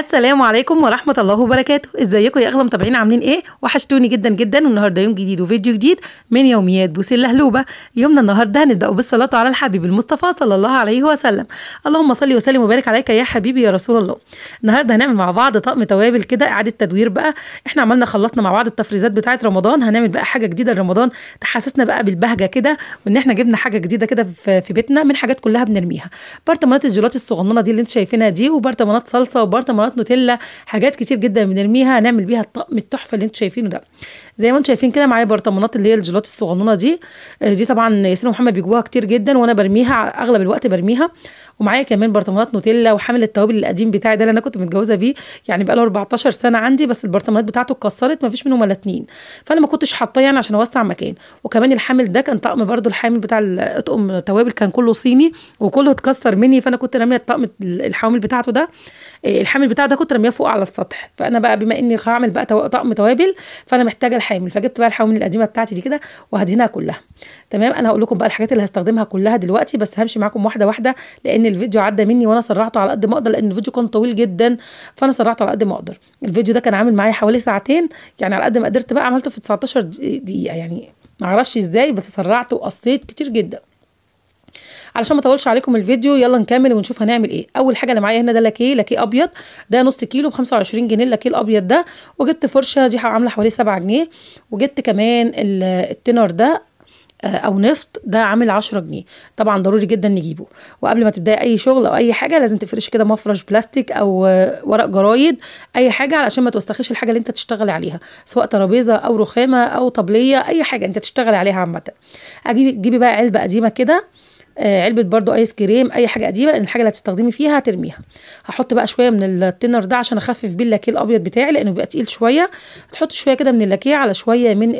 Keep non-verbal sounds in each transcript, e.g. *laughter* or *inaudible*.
السلام عليكم ورحمه الله وبركاته ازيكم يا اغلى متابعين عاملين ايه وحشتوني جدا جدا والنهارده يوم جديد وفيديو جديد من يوميات بوسي اللهلوبه يومنا النهارده هنبدأ بالصلاه على الحبيب المصطفى صلى الله عليه وسلم اللهم صل وسلم وبارك عليك يا حبيبي يا رسول الله النهارده هنعمل مع بعض طقم توابل كده اعاده تدوير بقى احنا عملنا خلصنا مع بعض التفريزات بتاعه رمضان هنعمل بقى حاجه جديده لرمضان تحسسنا بقى بالبهجه كده وان احنا جبنا حاجه جديده كده في بيتنا من حاجات كلها بنرميها برطمانات الجيلات الصغننه دي اللي انتوا شايفينها دي وبرطمانات صلصه وبرطمانات طبقات نوتيلا حاجات كتير جدا بنرميها نعمل بيها الطقم التحفه اللي انتم شايفينه ده زي ما انتم شايفين كده معايا برطمانات اللي هي الجيلات الصغنونه دي آه، دي طبعا ياسين ومحمد بيجيبوها كتير جدا وانا برميها اغلب الوقت برميها ومعايا كمان برطمانات نوتيلا وحامل التوابل القديم بتاعي ده اللي انا كنت متجوزه بيه يعني بقاله 14 سنه عندي بس البرطمانات بتاعته اتكسرت مفيش منهم ولا اتنين فانا ما كنتش حاطاه يعني عشان اوسع مكان وكمان الحامل ده كان طقم برده الحامل بتاع اطقم توابل كان كله صيني وكله اتكسر مني فانا كنت راميه الطقم الحامل بتاعته ده آه، الحامل بتاع البتاع ده كتر ما فوق على السطح فانا بقى بما اني هعمل بقى طقم توابل فانا محتاجه الحامل فجبت بقى الحوامل القديمه بتاعتي دي كده وهدهنها كلها تمام انا هقول لكم بقى الحاجات اللي هستخدمها كلها دلوقتي بس همشي معاكم واحده واحده لان الفيديو عدى مني وانا سرعته على قد ما اقدر لان الفيديو كان طويل جدا فانا سرعته على قد ما اقدر الفيديو ده كان عامل معايا حوالي ساعتين يعني على قد ما قدرت بقى عملته في 19 دقيقه يعني معرفش ازاي بس سرعت وقصيت كتير جدا علشان ما اطولش عليكم الفيديو يلا نكمل ونشوف هنعمل ايه اول حاجه انا معايا هنا ده لاكيه لاكيه ابيض ده نص كيلو ب 25 جنيه اللاكيه الابيض ده وجبت فرشه دي عامله حوالي 7 جنيه وجبت كمان التنر ده آه، او نفط ده عامل 10 جنيه طبعا ضروري جدا نجيبه وقبل ما تبداي اي شغل او اي حاجه لازم تفرشي كده مفرش بلاستيك او آه، ورق جرايد اي حاجه علشان ما توسخيش الحاجه اللي انت تشتغلي عليها سواء ترابيزه او رخامه او طبليه اي حاجه انت تشتغلي عليها عامه اجيبي جيبي بقى علبه قديمه كده آه، علبه برضو ايس كريم اي حاجه قديمه لان الحاجه اللي هتستخدمي فيها هترميها هحط بقى شويه من التنر ده عشان اخفف بيه اللاكيه الابيض بتاعي لانه بيبقى تقيل شويه هتحطي شويه كده من اللاكيه على شويه من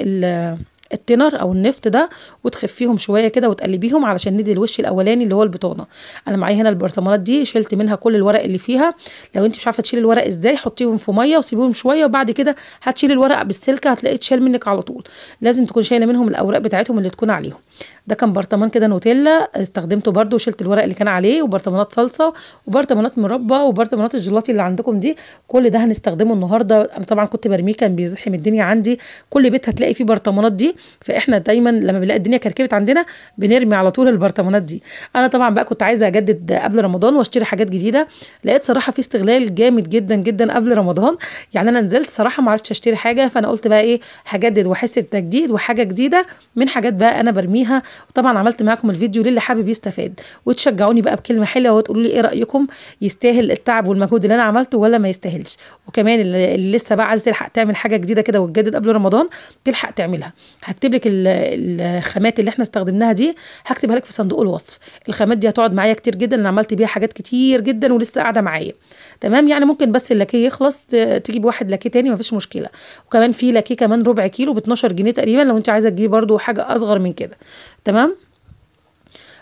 التنر او النفط ده وتخفيهم شويه كده وتقلبيهم علشان ندي الوش الاولاني اللي هو البطانه انا معايا هنا البرطمانات دي شلت منها كل الورق اللي فيها لو انت مش عارفه تشيلي الورق ازاي حطيهم في ميه وسيبيهم شويه وبعد كده هتشيلي الورق بالسلكه هتلاقيه اتشال منك على طول لازم تكون شايله منهم الاوراق بتاعتهم اللي تكون عليهم ده كان برطمان كده نوتيلا استخدمته برده وشلت الورق اللي كان عليه وبرطمانات صلصه وبرطمانات مربى وبرطمانات الجيلاتي اللي عندكم دي كل ده هنستخدمه النهارده انا طبعا كنت برميه كان بيزحم الدنيا عندي كل بيت هتلاقي فيه برطمانات دي فاحنا دايما لما بنلاقي الدنيا كركبت عندنا بنرمي على طول البرطمانات دي انا طبعا بقى كنت عايزه اجدد قبل رمضان واشتري حاجات جديده لقيت صراحه في استغلال جامد جدا جدا قبل رمضان يعني انا نزلت صراحه ما عرفتش اشتري حاجه فانا قلت بقى ايه هجدد واحس بتجديد وحاجه جديده من حاجات بقى انا برميها وطبعا عملت معاكم الفيديو للي حابب يستفاد وتشجعوني بقى بكلمه حلوه وتقولوا لي ايه رايكم يستاهل التعب والمجهود اللي انا عملته ولا ما يستاهلش وكمان اللي لسه بقى عايز تلحق تعمل حاجه جديده كده وتجدد قبل رمضان تلحق تعملها هكتب لك الخامات اللي احنا استخدمناها دي هكتبها لك في صندوق الوصف الخامات دي هتقعد معايا كتير جدا انا عملت بيها حاجات كتير جدا ولسه قاعده معايا تمام يعني ممكن بس اللاكيه يخلص تجيب واحد لاكيه تاني مفيش مشكله وكمان في لاكيه كمان ربع كيلو ب 12 جنيه تقريبا لو انت عايزه تجيبي برده حاجه اصغر من كده تمام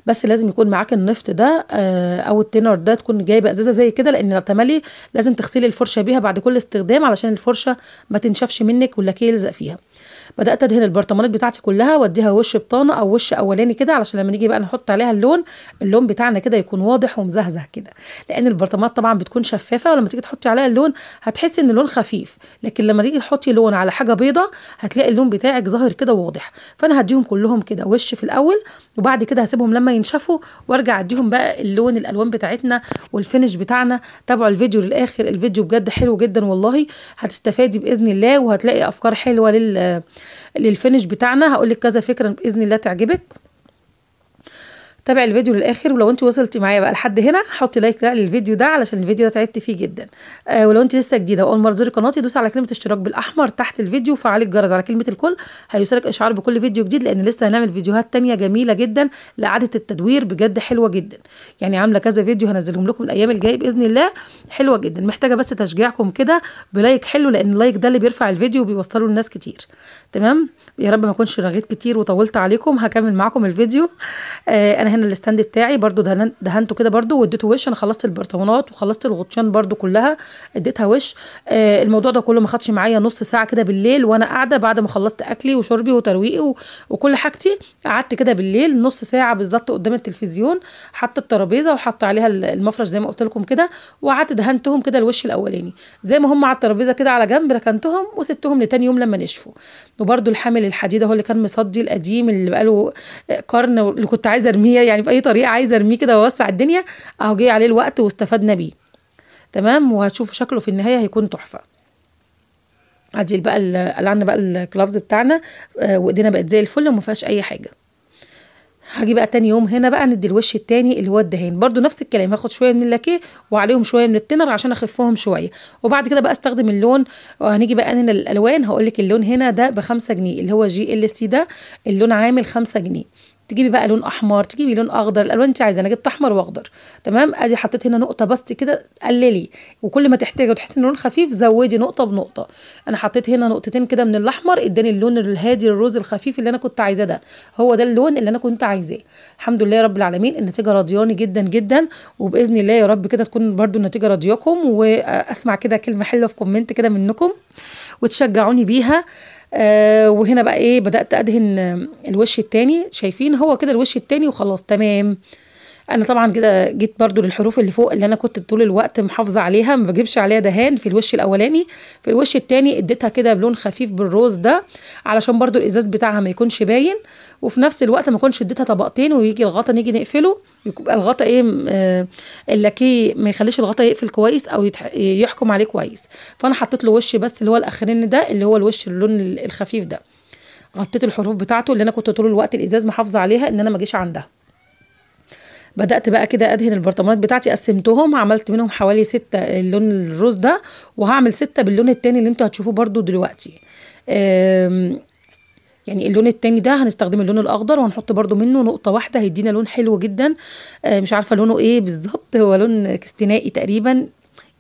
بس لازم يكون معاك النفط ده آه، او التينر ده تكون جايبه ازازه زي كده لان تملي لازم تغسلي الفرشه بيها بعد كل استخدام علشان الفرشه ما تنشفش منك واللاكي يلزق فيها بدات ادهن البرطمانات بتاعتي كلها واديها وش بطانه او وش اولاني كده علشان لما نيجي بقى نحط عليها اللون اللون بتاعنا كده يكون واضح ومزهزه كده لان البرطمانات طبعا بتكون شفافه ولما تيجي تحطي عليها اللون هتحسي ان اللون خفيف لكن لما تيجي تحطي لون على حاجه بيضه هتلاقي اللون بتاعك ظاهر كده واضح فانا هديهم كلهم كده وش في الاول وبعد كده هسيبهم لما ينشفوا وارجع اديهم بقى اللون الالوان بتاعتنا والفينش بتاعنا تابعوا الفيديو للاخر الفيديو بجد حلو جدا والله هتستفادي باذن الله وهتلاقي افكار حلوه لل للفينش بتاعنا هقول لك كذا فكره باذن الله تعجبك تابع الفيديو للاخر ولو انت وصلتي معايا بقى لحد هنا حطي لايك لا للفيديو ده علشان الفيديو ده تعبت فيه جدا آه ولو انت لسه جديده واول مره تزوري قناتي دوسي على كلمه اشتراك بالاحمر تحت الفيديو وفعلي الجرس على كلمه الكل هيوصلك اشعار بكل فيديو جديد لان لسه هنعمل فيديوهات تانية جميله جدا لاعاده التدوير بجد حلوه جدا يعني عامله كذا فيديو هنزلهم لكم الايام الجايه باذن الله حلوه جدا محتاجه بس تشجيعكم كده بلايك حلو لان اللايك ده اللي بيرفع الفيديو وبيوصله لناس كتير تمام يا رب ما اكونش رغيت كتير وطولت عليكم هكمل معاكم الفيديو آه انا هنا الستاند بتاعي برضو دهن دهنته كده برضو واديته وش انا خلصت البرطمانات وخلصت الغطشان برضو كلها اديتها وش آه الموضوع ده كله ما خدش معايا نص ساعه كده بالليل وانا قاعده بعد ما خلصت اكلي وشربي وترويقي وكل حاجتي قعدت كده بالليل نص ساعه بالظبط قدام التلفزيون حط الترابيزه وحط عليها المفرش زي ما قلت لكم كده وقعدت دهنتهم كده الوش الاولاني زي ما هم على الترابيزه كده على جنب ركنتهم وسبتهم لتاني يوم لما نشفوا وبرده الحامل الحديد هو اللي كان مصدي القديم اللي بقاله آه، قرن اللي كنت عايزه ارميه يعني باي طريقه عايزه ارميه كده واوسع الدنيا اهو جه عليه الوقت واستفدنا بيه تمام وهتشوفوا شكله في النهايه هيكون تحفه ادي بقى قلعنا بقى الكلافز بتاعنا آه، وايدينا بقت زي الفل وما فيهاش اي حاجه هاجي بقى تاني يوم هنا بقى ندي الوش التاني اللي هو الدهان برضو نفس الكلام هاخد شويه من اللاكيه وعليهم شويه من التنر عشان اخفهم شويه وبعد كده بقى استخدم اللون وهنيجي بقى هنا الالوان هقول لك اللون هنا ده بخمسة جنيه اللي هو جي ال سي ده اللون عامل خمسة جنيه تجيبي بقى لون احمر تجيبي لون اخضر الالوان انت عايزه انا جبت احمر واخضر تمام ادي حطيت هنا نقطه بس كده قللي وكل ما تحتاجي وتحسي ان اللون خفيف زودي نقطه بنقطه انا حطيت هنا نقطتين كده من الاحمر اداني اللون الهادي الروز الخفيف اللي انا كنت عايزاه ده هو ده اللون اللي انا كنت عايزاه الحمد لله رب العالمين النتيجه راضياني جدا جدا وباذن الله يا رب كده تكون برده النتيجه راضياكم واسمع كده كلمه حلوه في كومنت كده منكم وتشجعوني بيها آه وهنا بقى ايه بدات ادهن الوش التاني شايفين هو كده الوش التاني وخلاص تمام انا طبعا كده جيت برضو للحروف اللي فوق اللي انا كنت طول الوقت محافظه عليها ما بجيبش عليها دهان في الوش الاولاني في الوش التاني اديتها كده بلون خفيف بالروز ده علشان برضو الازاز بتاعها ما يكونش باين وفي نفس الوقت ما اكونش اديتها طبقتين ويجي الغطا نيجي نقفله يبقى الغطا ايه آه، اللاكيه ما يخليش الغطا يقفل كويس او يحكم عليه كويس فانا حطيت له وش بس اللي هو الاخرين ده اللي هو الوش اللون الخفيف ده غطيت الحروف بتاعته اللي انا كنت طول الوقت الازاز محافظه عليها ان انا ما جيش عندها بدات بقى كده ادهن البرطمانات بتاعتي قسمتهم عملت منهم حوالي ستة اللون الروز ده وهعمل ستة باللون التاني اللي انتوا هتشوفوه برضو دلوقتي يعني اللون التاني ده هنستخدم اللون الاخضر وهنحط برضو منه نقطه واحده هيدينا لون حلو جدا آه، مش عارفه لونه ايه بالظبط هو لون كستنائي تقريبا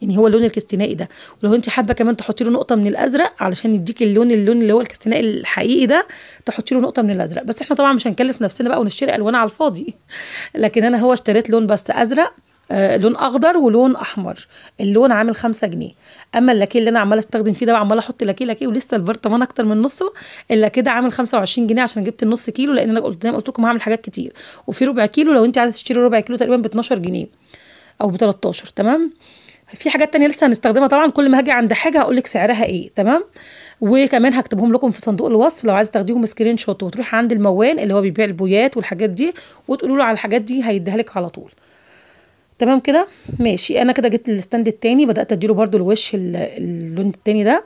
يعني هو اللون الكستنائي ده ولو انت حابه كمان تحطي له نقطه من الازرق علشان يديكي اللون اللون اللي هو الكستنائي الحقيقي ده تحطي له نقطه من الازرق بس احنا طبعا مش هنكلف نفسنا بقى ونشتري الوان على الفاضي *laughs* لكن انا هو اشتريت لون بس ازرق آه لون اخضر ولون احمر اللون عامل خمسة جنيه اما اللاكيه اللي انا عماله استخدم فيه ده عماله احط لاكيه لاكيه ولسه البرطمان اكتر من نصه الا كده عامل 25 جنيه عشان جبت النص كيلو لان انا قلت زي ما قلت لكم هعمل حاجات كتير وفي ربع كيلو لو انت عايزه تشتري ربع كيلو تقريبا ب 12 جنيه او ب 13 تمام في حاجات تانية لسه هنستخدمها طبعا كل ما هاجي عند حاجه هقول لك سعرها ايه تمام وكمان هكتبهم لكم في صندوق الوصف لو عايز تاخديهم سكرين شوت وتروح عند الموال اللي هو بيبيع البويات والحاجات دي وتقولوا له على الحاجات دي هيديها لك على طول تمام كده ماشي انا كده جيت للستاند التاني بدات اديله برضو الوش اللون التاني ده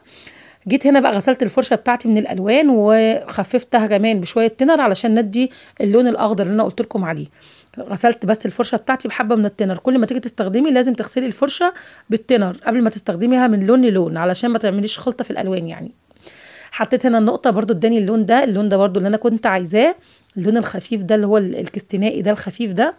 جيت هنا بقى غسلت الفرشه بتاعتي من الالوان وخففتها كمان بشويه تنر علشان ندي اللون الاخضر اللي انا قلت لكم عليه غسلت بس الفرشه بتاعتي بحبه من التنر كل ما تيجي تستخدمي لازم تغسلي الفرشه بالتنر قبل ما تستخدميها من لون للون علشان ما تعمليش خلطه في الالوان يعني حطيت هنا النقطه برضو اداني اللون ده اللون ده برضو اللي انا كنت عايزاه اللون الخفيف ده اللي هو الكستنائي ده الخفيف ده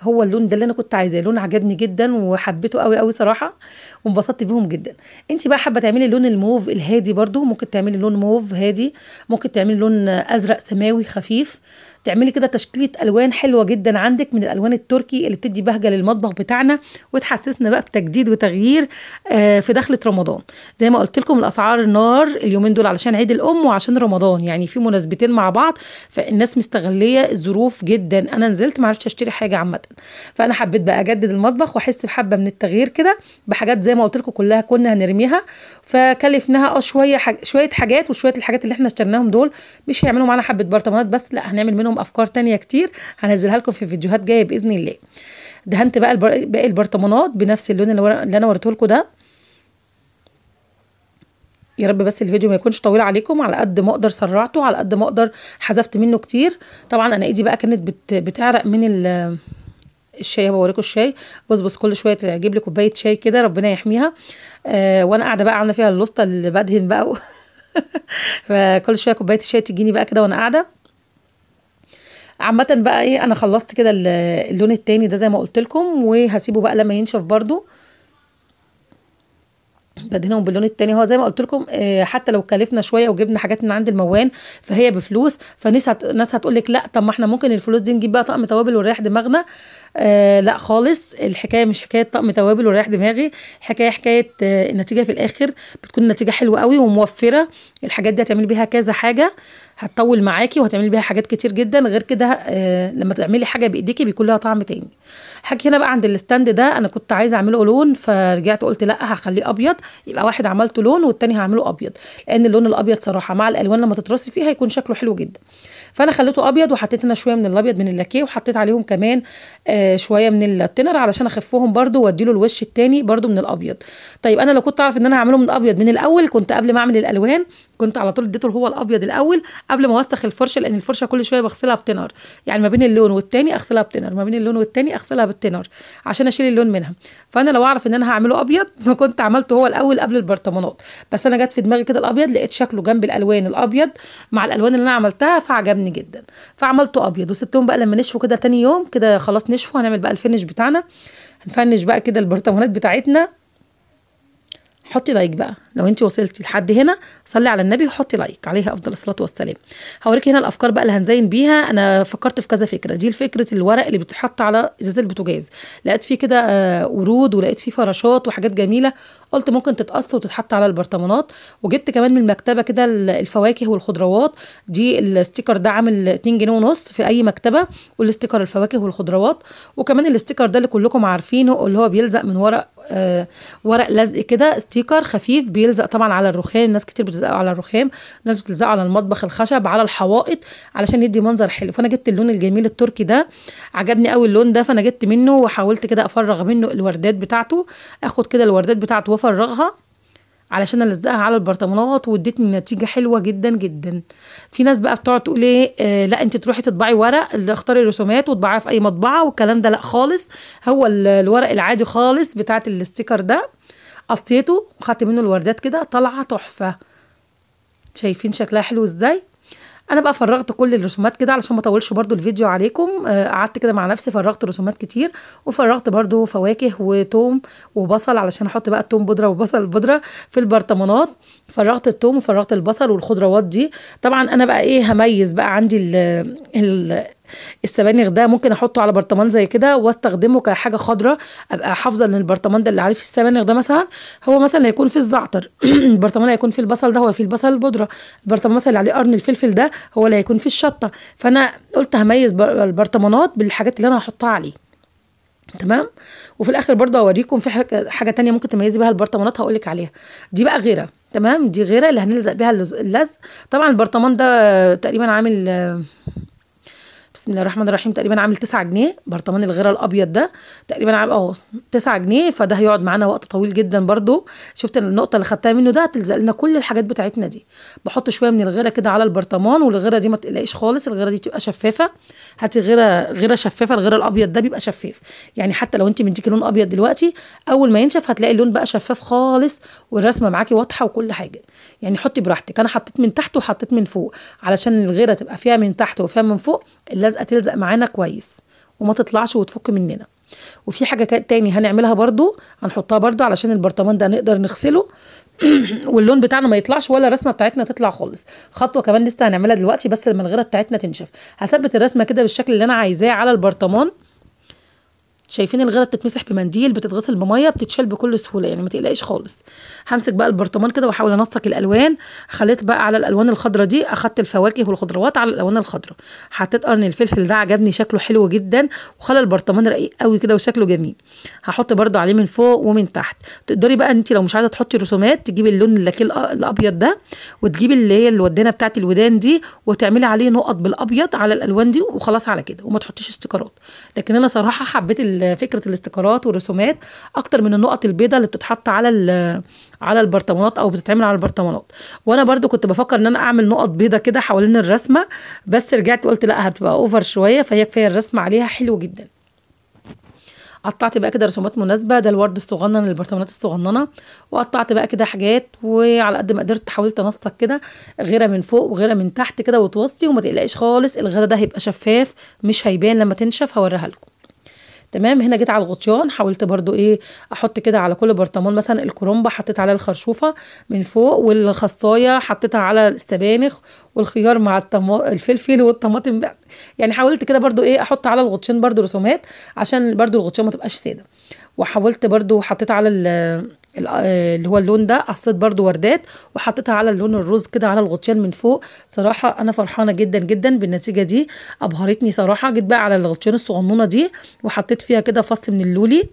هو اللون ده اللي انا كنت عايزاه لون عجبني جدا وحبيته قوي قوي صراحه وانبسطت بيهم جدا انت بقى حابه تعملي لون الموف الهادي برضو ممكن تعملي لون موف هادي ممكن تعملي لون ازرق سماوي خفيف تعملي كده تشكيله الوان حلوه جدا عندك من الالوان التركي اللي بتدي بهجه للمطبخ بتاعنا وتحسسنا بقى بتجديد وتغيير آه، في دخله رمضان زي ما قلت لكم الاسعار نار اليومين دول علشان عيد الام وعشان رمضان يعني في مناسبتين مع بعض فالناس مستغليه الظروف جدا انا نزلت ما عرفتش اشتري حاجه عامه فانا حبيت بقى اجدد المطبخ واحس بحبه من التغيير كده بحاجات زي ما قلت لكم كلها كنا هنرميها فكلفناها اه شويه حاج... شويه حاجات وشويه الحاجات اللي احنا اشتريناهم دول مش هيعملوا معانا حبه برطمانات بس لا هنعمل منهم منهم افكار تانية كتير هنزلها لكم في فيديوهات جايه باذن الله دهنت بقى باقي البرطمانات بنفس اللون اللي انا وريته لكم ده يا رب بس الفيديو ما يكونش طويل عليكم على قد ما اقدر سرعته على قد ما اقدر حذفت منه كتير طبعا انا ايدي بقى كانت بت بتعرق من ال الشاي بوريكم الشاي بص بص كل شويه تجيب لي كوبايه شاي كده ربنا يحميها آه وانا قاعده بقى عامله فيها اللوسطه اللي بدهن بقى *laughs* فكل شويه كوبايه الشاي تجيني بقى كده وانا قاعده عامه بقى ايه انا خلصت كده اللون التاني ده زي ما قلت لكم وهسيبه بقى لما ينشف برضو بدهنهم باللون التاني هو زي ما قلت لكم آه، حتى لو كلفنا شويه وجبنا حاجات من عند الموان فهي بفلوس فناس ناس هتقول لك لا طب ما احنا ممكن الفلوس دي نجيب بقى طقم توابل ونريح دماغنا آه، لا خالص الحكايه مش حكايه طقم توابل ونريح دماغي حكايه حكايه آه، النتيجه في الاخر بتكون نتيجه حلوه قوي وموفره الحاجات دي هتعملي بيها كذا حاجه هتطول معاكي وهتعملي بيها حاجات كتير جدا غير كده آه لما تعملي حاجه بايديكي بيكون لها طعم تاني حكي هنا بقى عند الستاند ده انا كنت عايزه اعمله لون فرجعت قلت لا هخليه ابيض يبقى واحد عملته لون والتاني هعمله ابيض لان اللون الابيض صراحه مع الالوان لما تترصي فيها هيكون شكله حلو جدا فانا خليته ابيض وحطيت هنا شويه من الابيض من اللاكيه وحطيت عليهم كمان آه شويه من التنر علشان اخفهم برده وادي له الوش التاني برده من الابيض طيب انا لو كنت اعرف ان انا هعمله من الابيض من الاول كنت قبل ما اعمل الالوان كنت على طول اديته هو الابيض الاول قبل ما اوسخ الفرشه لان الفرشه كل شويه بغسلها بتنر يعني ما بين اللون والتاني اغسلها بتنر ما بين اللون والتاني اغسلها بالتنر عشان اشيل اللون منها فانا لو اعرف ان انا هعمله ابيض ما *laughs* كنت عملته هو الاول قبل البرطمانات بس انا جت في دماغي كده الابيض لقيت شكله جنب الالوان الابيض مع الالوان اللي انا عملتها فعجبني جدا فعملته ابيض وسبتهم بقى لما نشفوا كده تاني يوم كده خلاص نشفوا هنعمل بقى الفينش بتاعنا هنفنش بقى كده البرطمانات بتاعتنا حطي لايك بقى لو انت وصلتي لحد هنا صلي على النبي وحطي لايك عليها افضل الصلاه والسلام هوريكي هنا الافكار بقى اللي هنزين بيها انا فكرت في كذا فكره دي فكره الورق اللي بيتحط على ازازه البوتاجاز لقيت فيه كده آه، ورود ولقيت فيه فراشات وحاجات جميله قلت ممكن تتقص وتتحط على البرطمانات وجبت كمان من المكتبه كده الفواكه والخضروات دي الاستيكر ده عامل 2 جنيه ونص في اي مكتبه والاستيكر الفواكه والخضروات وكمان الاستيكر ده اللي كلكم عارفينه اللي هو بيلزق من ورق آه، ورق لزق كده ستيكر خفيف بيلزق طبعا على الرخام ناس كتير بتلزقه على الرخام ناس بتلزقه على المطبخ الخشب على الحوائط علشان يدي منظر حلو فانا جبت اللون الجميل التركي ده عجبني قوي اللون ده فانا جبت منه وحاولت كده افرغ منه الوردات بتاعته اخد كده الوردات بتاعته وافرغها علشان الزقها على البرطمانات وادتني نتيجه حلوه جدا جدا في ناس بقى بتقعد تقول ايه آه لا انت تروحي تطبعي ورق اختاري رسومات وتطبعيها في اي مطبعه والكلام ده لا خالص هو الورق العادي خالص بتاعه الاستيكر ده قصيته وخدت منه الوردات كده طالعه تحفه شايفين شكلها حلو ازاي انا بقى فرغت كل الرسومات كده علشان ما اطولش برده الفيديو عليكم آه، قعدت كده مع نفسي فرغت رسومات كتير وفرغت برده فواكه وتوم وبصل علشان احط بقى التوم بودره وبصل بودره في البرطمانات فرغت التوم وفرغت البصل والخضروات دي طبعا انا بقى ايه هميز بقى عندي ال ال السبانخ ده ممكن احطه على برطمان زي كده واستخدمه كحاجه خضراء ابقى حافظه ان البرطمان ده اللي عليه في السبانخ ده مثلا هو مثلا هيكون في الزعتر *clears throat* البرطمان هيكون في البصل ده هو في البصل البودره البرطمان مثلا اللي عليه قرن الفلفل ده هو اللي هيكون في الشطه فانا قلت هميز البرطمانات بالحاجات اللي انا هحطها عليه تمام وفي الاخر برضه اوريكم في حاجه تانية ممكن تميزي بيها البرطمانات هقول لك عليها دي بقى غيره تمام دي غيره اللي هنلزق بيها اللزق طبعا البرطمان ده تقريبا عامل بسم الله الرحمن الرحيم تقريبا عامل 9 جنيه برطمان الغيره الابيض ده تقريبا عامل اه 9 جنيه فده هيقعد معانا وقت طويل جدا برده شفت النقطه اللي خدتها منه ده هتلزق لنا كل الحاجات بتاعتنا دي بحط شويه من الغيره كده على البرطمان والغيره دي ما تقلقيش خالص الغيره دي بتبقى شفافه هاتي غيره غيره شفافه الغيره الابيض ده بيبقى شفاف يعني حتى لو انت مديكي لون ابيض دلوقتي اول ما ينشف هتلاقي اللون بقى شفاف خالص والرسمه معاكي واضحه وكل حاجه يعني حطي براحتك انا حطيت من تحت وحطيت من فوق علشان الغيره تبقى فيها من تحت وفيها من فوق اللزقه تلزق معانا كويس وما تطلعش وتفك مننا وفي حاجه تاني هنعملها برضو هنحطها برضو علشان البرطمان ده نقدر نغسله *clears throat* واللون بتاعنا ما يطلعش ولا الرسمه بتاعتنا تطلع خالص خطوه كمان لسه هنعملها دلوقتي بس لما الغيره بتاعتنا تنشف هثبت الرسمه كده بالشكل اللي انا عايزاه على البرطمان شايفين الغرة بتتمسح بمنديل بتتغسل بميه بتتشال بكل سهوله يعني ما تقلقيش خالص همسك بقى البرطمان كده واحاول انسق الالوان خليت بقى على الالوان الخضراء دي اخدت الفواكه والخضروات على الالوان الخضراء حطيت قرن الفلفل ده عجبني شكله حلو جدا وخلى البرطمان رقيق قوي كده وشكله جميل هحط برده عليه من فوق ومن تحت تقدري بقى انت لو مش عايزه تحطي رسومات تجيبي اللون اللاكي الابيض ده وتجيبي اللي هي الودانه بتاعت الودان دي وتعملي عليه نقط بالابيض على الالوان دي وخلاص على كده وما تحطيش استيكرات لكن انا صراحه حبيت فكره الاستيكرات والرسومات اكتر من النقط البيضاء اللي بتتحط على على البرطمانات او بتتعمل على البرطمانات وانا برضو كنت بفكر ان انا اعمل نقط بيضاء كده حوالين الرسمه بس رجعت قلت لا هتبقى اوفر شويه فهي كفايه الرسمه عليها حلو جدا قطعت بقى كده رسومات مناسبه ده الورد الصغنن البرطمانات الصغننه وقطعت بقى كده حاجات وعلى قد ما قدرت حاولت انسق كده غيره من فوق وغيره من تحت كده وتوصي وما تقلقش خالص الغيره ده هيبقى شفاف مش هيبان لما تنشف هوريها لكم تمام هنا جيت على الغطيان حاولت برضو ايه احط كده على كل برطمان مثلا الكرومبة حطيت على الخرشوفه من فوق والخصايه حطيتها على السبانخ والخيار مع التما... الفلفل والطماطم يعني حاولت كده برضو ايه احط على الغطيان برضو رسومات عشان برضو الغطيان ما تبقاش ساده وحاولت برضو حطيت على ال آه، اللي هو اللون ده قصيت برده وردات وحطيتها على اللون الرز كده على الغطيان من فوق صراحه انا فرحانه جدا جدا بالنتيجه دي ابهرتني صراحه جيت بقى على الغطيان الصغنونه دي وحطيت فيها كده فص من اللولي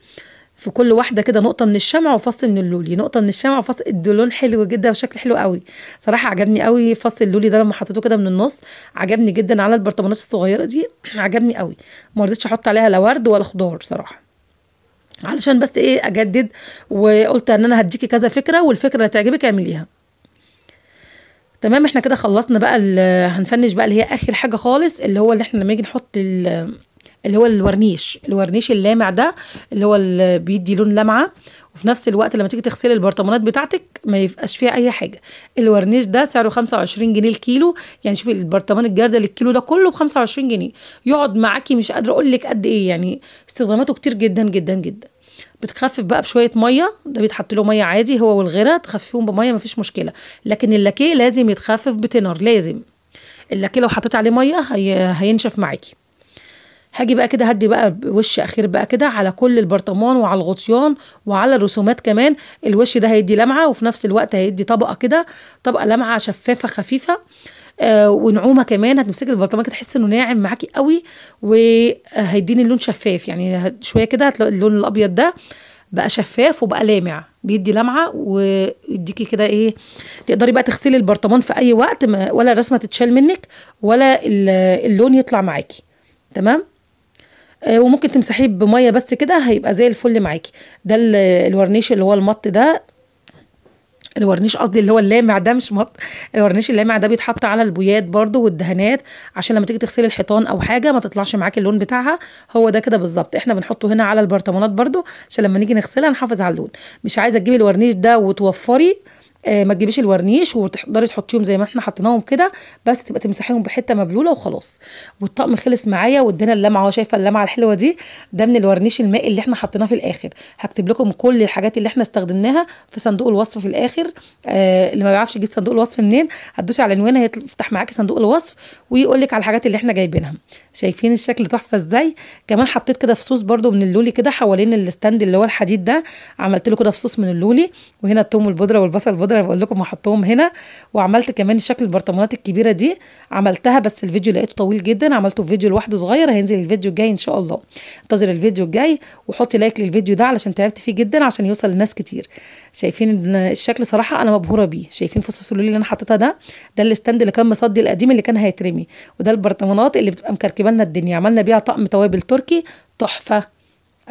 في كل واحده كده نقطه من الشمع وفص من اللولي نقطه من الشمع وفص ادوا لون حلو جدا وشكل حلو قوي صراحه عجبني قوي فص اللولي ده لما حطيته كده من النص عجبني جدا على البرطمانات الصغيره دي *clears throat* عجبني قوي ما رضيتش احط عليها لا ورد ولا خضار صراحه علشان بس ايه اجدد وقلت ان انا هديكي كذا فكره والفكره اللي تعجبك اعمليها تمام احنا كده خلصنا بقى هنفنش بقى اللي هي اخر حاجه خالص اللي هو اللي احنا لما نيجي نحط اللي هو الورنيش الورنيش اللامع ده اللي هو اللي بيدي لون لمعه وفي نفس الوقت لما تيجي تغسلي البرطمانات بتاعتك ما يبقاش فيها اي حاجه الورنيش ده سعره 25 جنيه الكيلو يعني شوفي البرطمان الجردل الكيلو ده كله ب 25 جنيه يقعد معاكي مش قادره اقول لك قد ايه يعني استخداماته كتير جدا جدا جدا بتخفف بقى بشويه ميه ده بيتحط له ميه عادي هو والغيره تخففيهم بميه مفيش مشكله لكن اللاكيه لازم يتخفف بتنر لازم اللاكيه لو حطيت عليه ميه هي... هينشف معاكي هاجي بقى كده هدي بقى وش اخير بقى كده على كل البرطمان وعلى الغطيان وعلى الرسومات كمان الوش ده هيدي لمعه وفي نفس الوقت هيدي طبقه كده طبقه لمعه شفافه خفيفه آه ونعومه كمان هتمسكي البرطمان كده تحسي انه ناعم معاكي قوي وهيديني اللون شفاف يعني شويه كده هتلاقي اللون الابيض ده بقى شفاف وبقى لامع بيدي لمعه ويديكي كده ايه تقدري بقى تغسلي البرطمان في اي وقت ولا الرسمه تتشال منك ولا اللون يطلع معاكي تمام آه، وممكن تمسحيه بميه بس كده هيبقى زي الفل معاكي ده الورنيش اللي هو المط ده الورنيش قصدي اللي هو اللامع ده مش مط الورنيش اللامع ده بيتحط على البويات برده والدهانات عشان لما تيجي تغسلي الحيطان او حاجه ما تطلعش معاكي اللون بتاعها هو ده كده بالظبط احنا بنحطه هنا على البرطمانات برده عشان لما نيجي نغسلها نحافظ على اللون مش عايزه تجيبي الورنيش ده وتوفري آه ما تجيبيش الورنيش وتقدري تحطيهم زي ما احنا حطيناهم كده بس تبقى تمسحيهم بحته مبلوله وخلاص والطقم خلص معايا وادينا اللمعه شايفه اللمعه الحلوه دي ده من الورنيش المائي اللي احنا حطيناه في الاخر هكتب لكم كل الحاجات اللي احنا استخدمناها في صندوق الوصف في الاخر آه اللي ما بيعرفش يجيب صندوق الوصف منين هتدوسي على العنوان هيفتح معاكي صندوق الوصف ويقول لك على الحاجات اللي احنا جايبينها شايفين الشكل تحفه ازاي كمان حطيت كده فصوص برده من اللولي كده حوالين الستاند اللي هو الحديد ده عملت له كده فصوص من اللولي وهنا الثوم والبودره والبصل الخضره اللي بقول لكم هحطهم هنا وعملت كمان شكل البرطمانات الكبيره دي عملتها بس الفيديو لقيته طويل جدا عملته في فيديو لوحده صغير هينزل الفيديو الجاي ان شاء الله انتظر الفيديو الجاي وحطي لايك للفيديو ده علشان تعبت فيه جدا عشان يوصل لناس كتير شايفين الشكل صراحه انا مبهوره بيه شايفين فص السلول اللي انا حطيتها ده ده الستاند اللي كان مصدي القديم اللي كان هيترمي وده البرطمانات اللي بتبقى مكركبه لنا الدنيا عملنا بيها طقم توابل تركي تحفه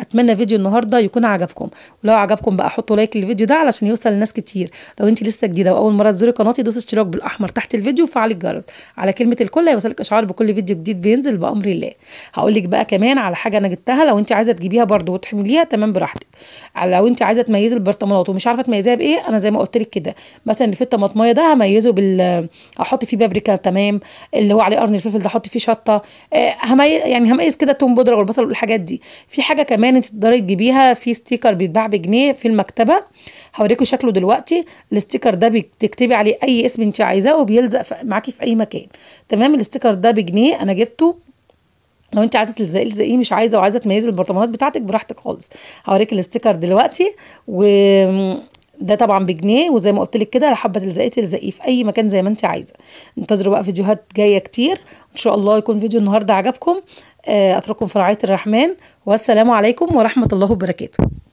اتمنى فيديو النهارده يكون عجبكم ولو عجبكم بقى حطوا لايك للفيديو ده علشان يوصل لناس كتير لو انت لسه جديده واول مره تزوري قناتي دوس اشتراك بالاحمر تحت الفيديو وفعل الجرس على كلمه الكل هيوصلك اشعار بكل فيديو جديد بينزل بامر الله هقول لك بقى كمان على حاجه انا جبتها لو انت عايزه تجيبيها برده وتحمليها تمام براحتك لو انت عايزه تميزي البرطمانات ومش عارفه تميزيها بايه انا زي ما قلت لك كده مثلا اللي في الطماطميه ده هميزه بال احط فيه بابريكا تمام اللي هو عليه قرن الفلفل ده احط فيه شطه آه، همي... يعني هميز كده التوم بودره والبصل والحاجات دي في حاجه كمان كمان انت تقدري تجيبيها في ستيكر بيتباع بجنيه في المكتبه هوريكم شكله دلوقتي الستيكر ده بتكتبي عليه اي اسم انت عايزاه وبيلزق معاكي في اي مكان تمام الستيكر ده بجنيه انا جبته لو انت عايزه تلزقي تلزقيه مش عايزه وعايزه تميزي البرطمانات بتاعتك براحتك خالص هوريك الستيكر دلوقتي و ده طبعا بجنيه وزي ما قلت لك كده لو حابه تلزقيه تلزقيه في اي مكان زي ما انت عايزه انتظروا بقى فيديوهات جايه كتير ان شاء الله يكون فيديو النهارده عجبكم آه، أترككم في رعاية الرحمن والسلام عليكم ورحمة الله وبركاته